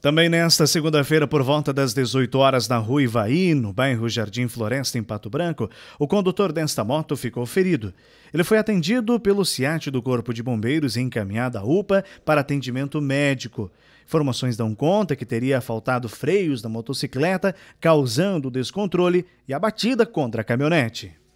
Também nesta segunda-feira, por volta das 18 horas, na rua Ivaí, no bairro Jardim Floresta, em Pato Branco, o condutor desta moto ficou ferido. Ele foi atendido pelo SIAT do Corpo de Bombeiros e encaminhado à UPA para atendimento médico. Informações dão conta que teria faltado freios da motocicleta, causando descontrole e a batida contra a caminhonete.